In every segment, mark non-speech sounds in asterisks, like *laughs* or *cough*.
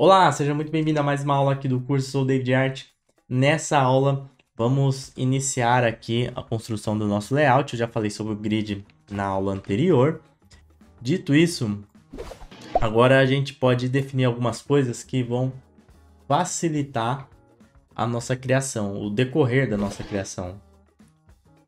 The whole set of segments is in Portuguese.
Olá, seja muito bem-vindo a mais uma aula aqui do curso Sou David Art. Nessa aula, vamos iniciar aqui a construção do nosso layout. Eu já falei sobre o grid na aula anterior. Dito isso, agora a gente pode definir algumas coisas que vão facilitar a nossa criação, o decorrer da nossa criação.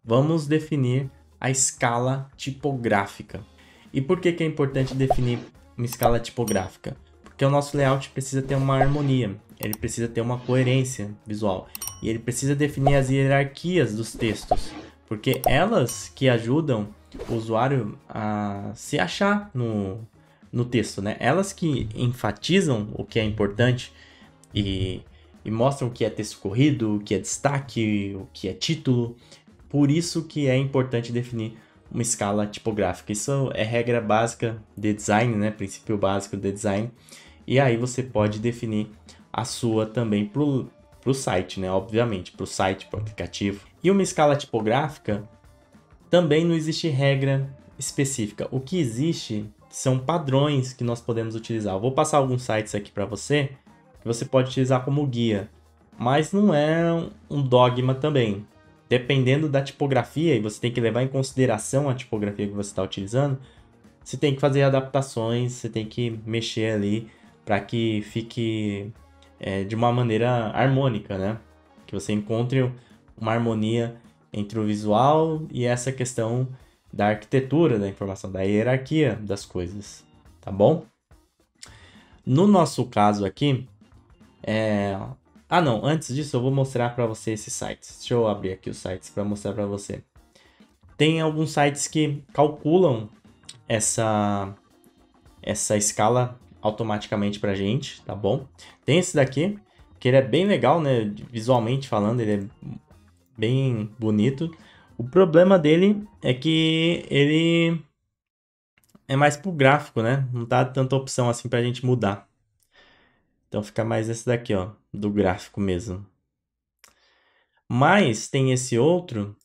Vamos definir a escala tipográfica. E por que, que é importante definir uma escala tipográfica? Porque o nosso layout precisa ter uma harmonia, ele precisa ter uma coerência visual. E ele precisa definir as hierarquias dos textos, porque elas que ajudam o usuário a se achar no, no texto, né? Elas que enfatizam o que é importante e, e mostram o que é texto corrido, o que é destaque, o que é título. Por isso que é importante definir uma escala tipográfica. Isso é regra básica de design, né? Princípio básico de design. E aí você pode definir a sua também para o site, né? Obviamente, para o site, para o aplicativo. E uma escala tipográfica também não existe regra específica. O que existe são padrões que nós podemos utilizar. Eu vou passar alguns sites aqui para você que você pode utilizar como guia, mas não é um dogma também. Dependendo da tipografia, e você tem que levar em consideração a tipografia que você está utilizando, você tem que fazer adaptações, você tem que mexer ali para que fique é, de uma maneira harmônica, né? Que você encontre uma harmonia entre o visual e essa questão da arquitetura da informação, da hierarquia das coisas, tá bom? No nosso caso aqui, é... ah não, antes disso eu vou mostrar para você esses sites. Deixa eu abrir aqui os sites para mostrar para você. Tem alguns sites que calculam essa essa escala automaticamente pra gente, tá bom? Tem esse daqui, que ele é bem legal, né? Visualmente falando, ele é bem bonito. O problema dele é que ele é mais pro gráfico, né? Não dá tá tanta opção assim pra gente mudar. Então fica mais esse daqui, ó, do gráfico mesmo. Mas tem esse outro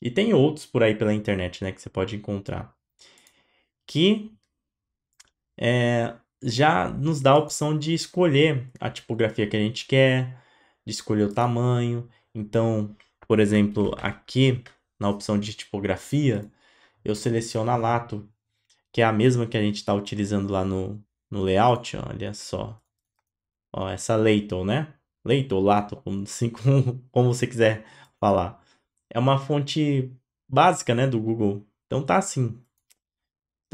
e tem outros por aí pela internet, né, que você pode encontrar. Que é, já nos dá a opção de escolher a tipografia que a gente quer, de escolher o tamanho. Então, por exemplo, aqui na opção de tipografia, eu seleciono a Lato, que é a mesma que a gente está utilizando lá no, no layout. Olha só, ó, essa Leitel, né? Leitel, Lato, como, assim, *laughs* como, como você quiser falar. É uma fonte básica né, do Google. Então tá assim,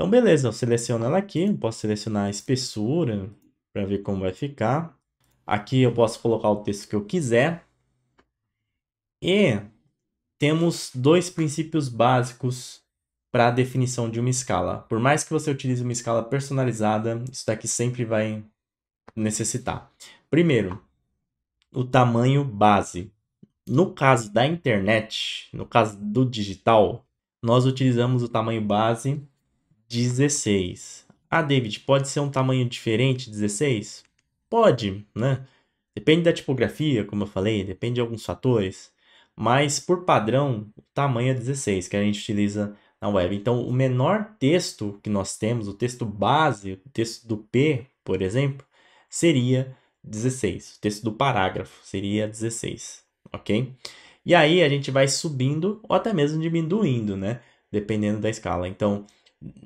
então, beleza, eu seleciono ela aqui, eu posso selecionar a espessura para ver como vai ficar. Aqui eu posso colocar o texto que eu quiser. E temos dois princípios básicos para a definição de uma escala. Por mais que você utilize uma escala personalizada, isso daqui sempre vai necessitar. Primeiro, o tamanho base. No caso da internet, no caso do digital, nós utilizamos o tamanho base 16. Ah, David, pode ser um tamanho diferente, 16? Pode, né? Depende da tipografia, como eu falei, depende de alguns fatores, mas por padrão, o tamanho é 16, que a gente utiliza na web. Então, o menor texto que nós temos, o texto base, o texto do P, por exemplo, seria 16. O texto do parágrafo seria 16, ok? E aí a gente vai subindo ou até mesmo diminuindo, né? Dependendo da escala. Então,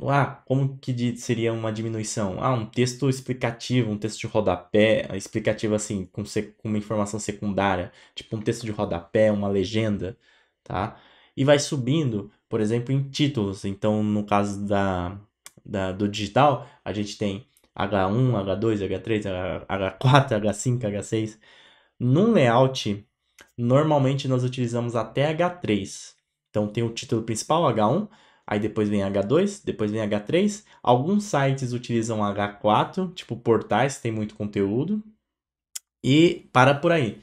ah, como que seria uma diminuição? Ah, um texto explicativo, um texto de rodapé, ah, explicativo assim, com, com uma informação secundária, tipo um texto de rodapé, uma legenda, tá? E vai subindo, por exemplo, em títulos. Então, no caso da, da do digital, a gente tem H1, H2, H3, H4, H5, H6. Num layout, normalmente nós utilizamos até H3. Então, tem o título principal, H1, aí depois vem H2, depois vem H3. Alguns sites utilizam H4, tipo portais, tem muito conteúdo. E para por aí.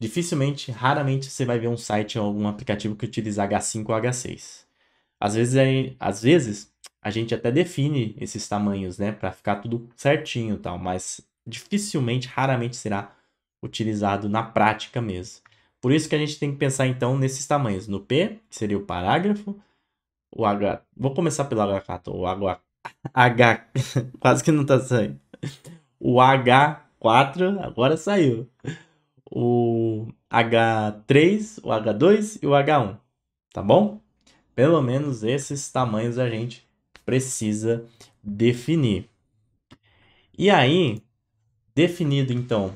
Dificilmente, raramente você vai ver um site ou algum aplicativo que utiliza H5 ou H6. Às vezes, é, às vezes a gente até define esses tamanhos, né, para ficar tudo certinho, tal, mas dificilmente, raramente será utilizado na prática mesmo. Por isso que a gente tem que pensar então nesses tamanhos, no P, que seria o parágrafo, o H. Vou começar pelo H4, o H. H. *laughs* Quase que não tá saindo. O H4 agora saiu. O H3, o H2 e o H1, tá bom? Pelo menos esses tamanhos a gente precisa definir. E aí, definido então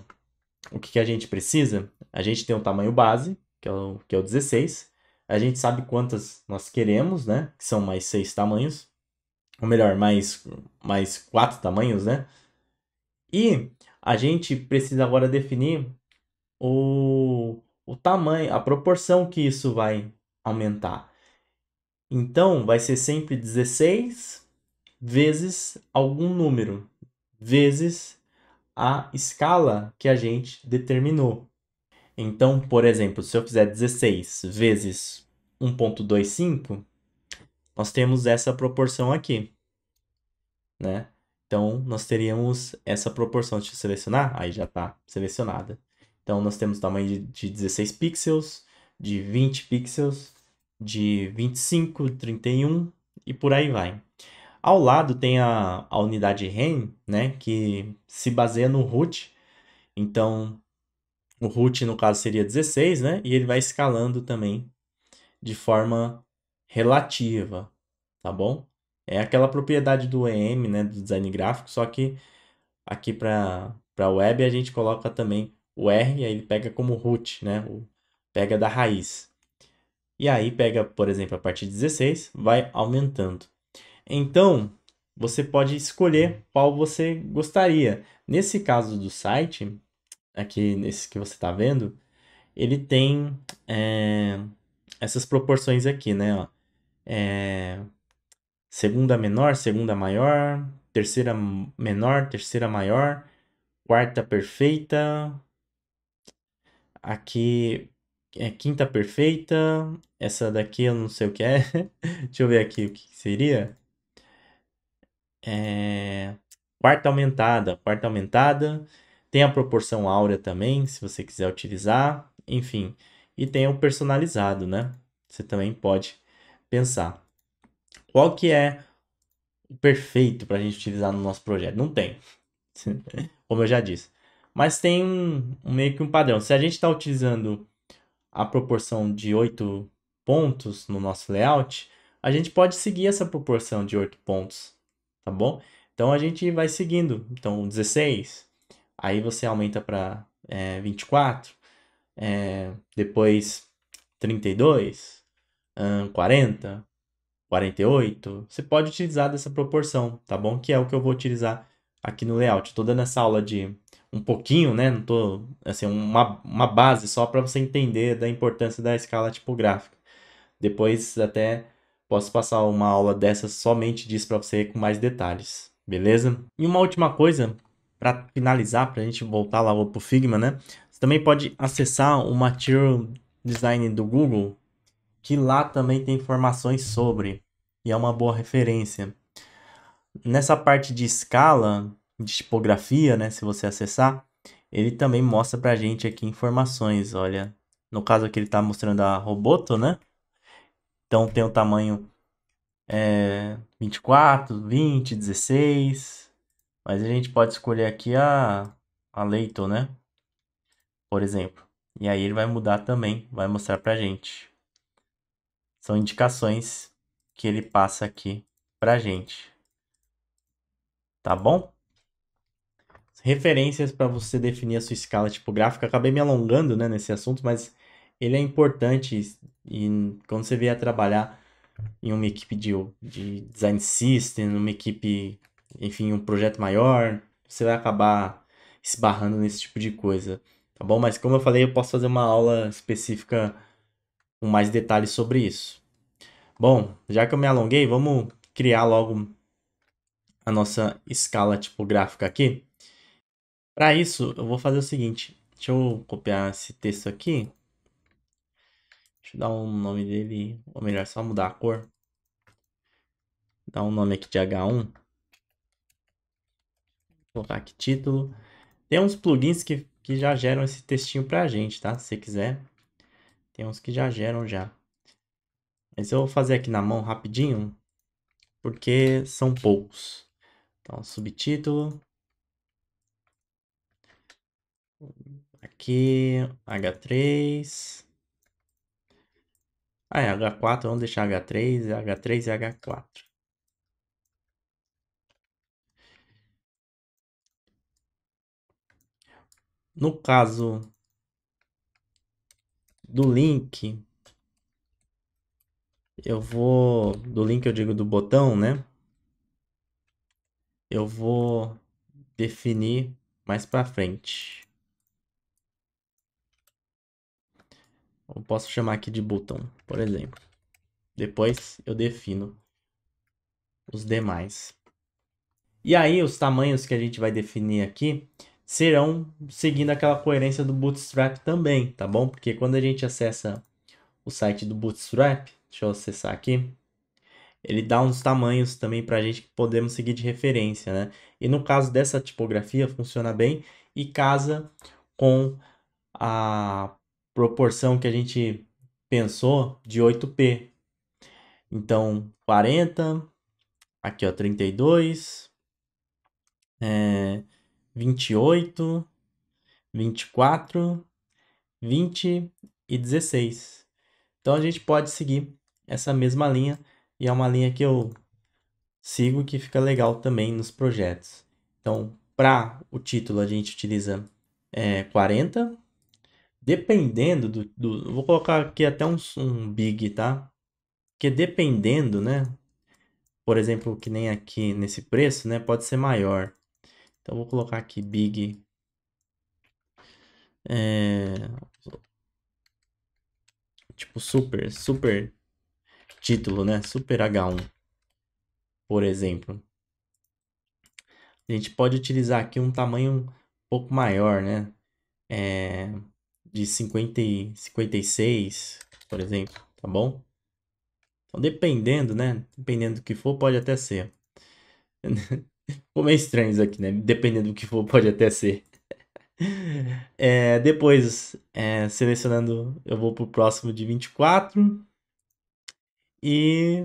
o que, que a gente precisa, a gente tem um tamanho base, que é o, que é o 16, a gente sabe quantas nós queremos, né? Que são mais seis tamanhos. Ou melhor, mais, mais quatro tamanhos, né? E a gente precisa agora definir o, o tamanho, a proporção que isso vai aumentar. Então, vai ser sempre 16 vezes algum número, vezes a escala que a gente determinou. Então, por exemplo, se eu fizer 16 vezes 1.25, nós temos essa proporção aqui, né? Então, nós teríamos essa proporção. de selecionar. Aí já está selecionada. Então, nós temos tamanho de, 16 pixels, de 20 pixels, de 25, 31 e por aí vai. Ao lado tem a, a unidade rem né, que se baseia no root. Então, o root, no caso, seria 16, né? E ele vai escalando também de forma relativa, tá bom? É aquela propriedade do EM, né, do design gráfico, só que aqui para para web a gente coloca também o R e aí ele pega como root, né, o, pega da raiz. E aí pega, por exemplo, a partir de 16, vai aumentando. Então, você pode escolher qual você gostaria. Nesse caso do site, aqui nesse que você está vendo, ele tem é, essas proporções aqui, né? Ó, é, segunda menor, segunda maior, terceira menor, terceira maior, quarta perfeita, aqui é quinta perfeita, essa daqui eu não sei o que é, *laughs* deixa eu ver aqui o que seria. É, quarta aumentada, quarta aumentada, tem a proporção áurea também, se você quiser utilizar, enfim. E tem o personalizado, né? Você também pode pensar. Qual que é o perfeito para a gente utilizar no nosso projeto? Não tem, *laughs* como eu já disse. Mas tem um, um meio que um padrão. Se a gente está utilizando a proporção de 8 pontos no nosso layout, a gente pode seguir essa proporção de 8 pontos, tá bom? Então a gente vai seguindo. Então 16, aí você aumenta para é, 24, é, depois 32, 40, 48. Você pode utilizar dessa proporção, tá bom? Que é o que eu vou utilizar aqui no layout. Estou dando essa aula de um pouquinho, né? Não tô assim uma, uma base só para você entender da importância da escala tipográfica. Depois até posso passar uma aula dessa somente disso para você com mais detalhes, beleza? E uma última coisa para finalizar, para a gente voltar lá para o Figma, né? Você também pode acessar o Material Design do Google, que lá também tem informações sobre, e é uma boa referência. Nessa parte de escala, de tipografia, né? Se você acessar, ele também mostra para a gente aqui informações, olha. No caso aqui ele está mostrando a Roboto, né? Então tem o tamanho é, 24, 20, 16, mas a gente pode escolher aqui a, a Leighton, né? Por exemplo. E aí ele vai mudar também, vai mostrar a gente. São indicações que ele passa aqui a gente. Tá bom? Referências para você definir a sua escala tipográfica. Acabei me alongando né, nesse assunto, mas ele é importante e quando você vier trabalhar em uma equipe de, de design system, numa equipe enfim, um projeto maior, você vai acabar se barrando nesse tipo de coisa, tá bom? Mas como eu falei, eu posso fazer uma aula específica com mais detalhes sobre isso. Bom, já que eu me alonguei, vamos criar logo a nossa escala tipográfica aqui. Para isso, eu vou fazer o seguinte. Deixa eu copiar esse texto aqui. Deixa eu dar um nome dele, ou melhor, só mudar a cor. Dar um nome aqui de H1 colocar aqui, título. Tem uns plugins que, que já geram esse textinho pra gente, tá? Se você quiser. Tem uns que já geram já. Mas eu vou fazer aqui na mão rapidinho, porque são poucos. Então, subtítulo. Aqui, H3. Ah, é H4, vamos deixar H3, H3 e H4. no caso do link, eu vou, do link eu digo do botão, né? Eu vou definir mais para frente. Eu posso chamar aqui de botão, por exemplo. Depois eu defino os demais. E aí, os tamanhos que a gente vai definir aqui serão seguindo aquela coerência do Bootstrap também, tá bom? Porque quando a gente acessa o site do Bootstrap, deixa eu acessar aqui, ele dá uns tamanhos também para a gente que podemos seguir de referência, né? E no caso dessa tipografia, funciona bem e casa com a proporção que a gente pensou de 8p. Então, 40, aqui ó, 32, é, vinte vinte e quatro, vinte e dezesseis. Então a gente pode seguir essa mesma linha e é uma linha que eu sigo que fica legal também nos projetos. Então, para o título a gente utiliza é, 40. Dependendo do, do, Vou colocar aqui até um, um big, tá? Porque dependendo, né? Por exemplo, que nem aqui nesse preço, né? Pode ser maior. Então vou colocar aqui big é, tipo super, super título, né? Super H1, por exemplo. A gente pode utilizar aqui um tamanho um pouco maior, né? É, de 50 e 56, por exemplo, tá bom? Então, dependendo, né? Dependendo do que for, pode até ser. *laughs* Ficou meio estranho isso aqui, né? Dependendo do que for, pode até ser. *laughs* É, depois, é, selecionando, eu vou pro próximo de 24. E.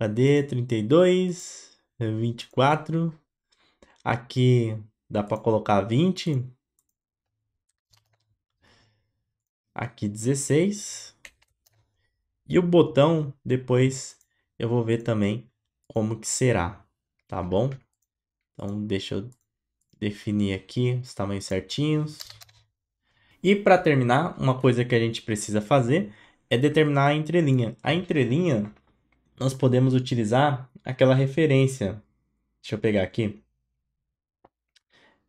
Cadê? 32, 24. Aqui dá para colocar 20. Aqui 16. E o botão, depois eu vou ver também como que será. Tá bom? Então deixa eu definir aqui os tamanhos certinhos. E para terminar, uma coisa que a gente precisa fazer é determinar a entrelinha. A entrelinha, nós podemos utilizar aquela referência. Deixa eu pegar aqui.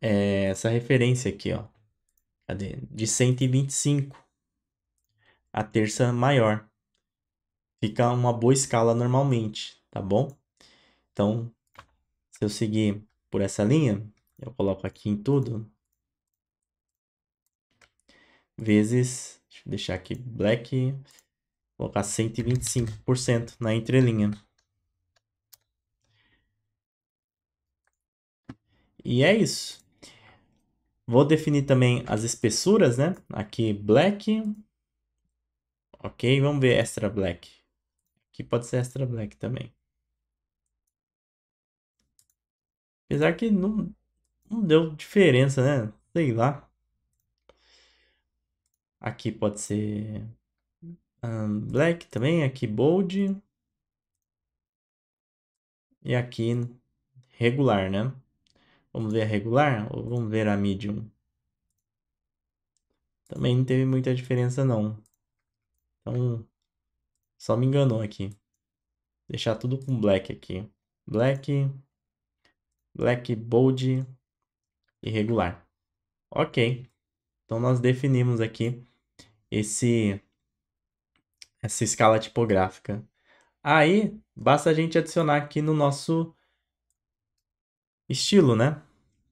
É essa referência aqui, ó. Cadê? De 125. A terça maior. Fica uma boa escala normalmente, tá bom? Então, se eu seguir por essa linha, eu coloco aqui em tudo, vezes, deixa eu deixar aqui black, colocar 125% na entrelinha. E é isso. Vou definir também as espessuras, né? Aqui black. Ok, vamos ver extra black. Aqui pode ser extra black também. Apesar que não, não deu diferença, né? Sei lá. Aqui pode ser um, black também, aqui bold. E aqui regular, né? Vamos ver a regular ou vamos ver a medium? Também não teve muita diferença não. Então, só me enganou aqui. Deixar tudo com black aqui. Black, black bold irregular. Ok, então nós definimos aqui esse essa escala tipográfica. Aí basta a gente adicionar aqui no nosso estilo, né?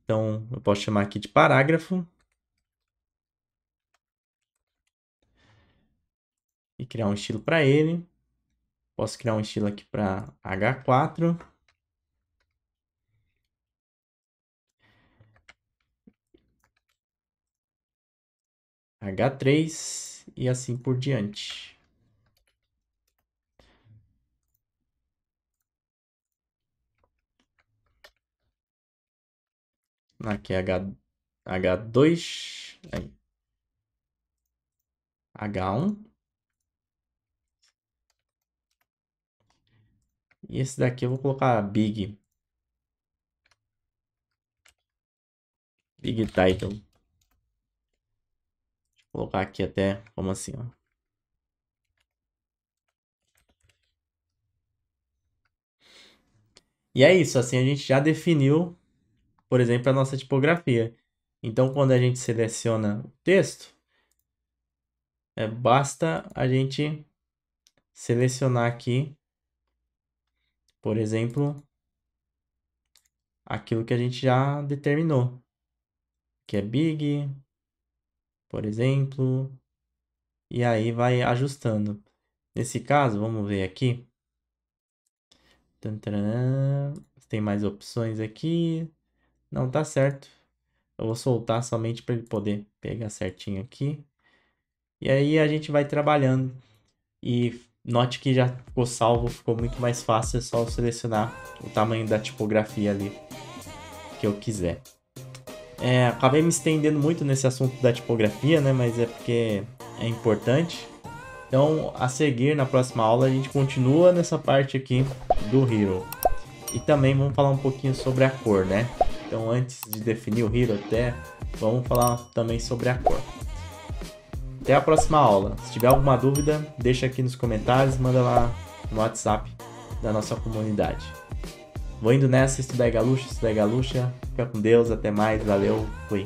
Então eu posso chamar aqui de parágrafo e criar um estilo para ele. Posso criar um estilo aqui para H4. H3 e assim por diante. Aqui é H, H2, aí. H1. E esse daqui eu vou colocar big. Big title colocar aqui até como assim, ó. E é isso, assim a gente já definiu, por exemplo, a nossa tipografia. Então, quando a gente seleciona o texto, é, basta a gente selecionar aqui, por exemplo, aquilo que a gente já determinou, que é big, por exemplo, e aí vai ajustando. Nesse caso, vamos ver aqui. tem mais opções aqui. Não tá certo. Eu vou soltar somente para ele poder pegar certinho aqui. E aí a gente vai trabalhando. E note que já ficou salvo, ficou muito mais fácil. É só selecionar o tamanho da tipografia ali que eu quiser. É, acabei me estendendo muito nesse assunto da tipografia, né? Mas é porque é importante. Então, a seguir, na próxima aula, a gente continua nessa parte aqui do Hero. E também vamos falar um pouquinho sobre a cor, né? Então, antes de definir o Hero até, vamos falar também sobre a cor. Até a próxima aula. Se tiver alguma dúvida, deixa aqui nos comentários, manda lá no WhatsApp da nossa comunidade. Vou indo nessa, estudar e galuxa, estudar galuxa. Fica com Deus, até mais, valeu, fui.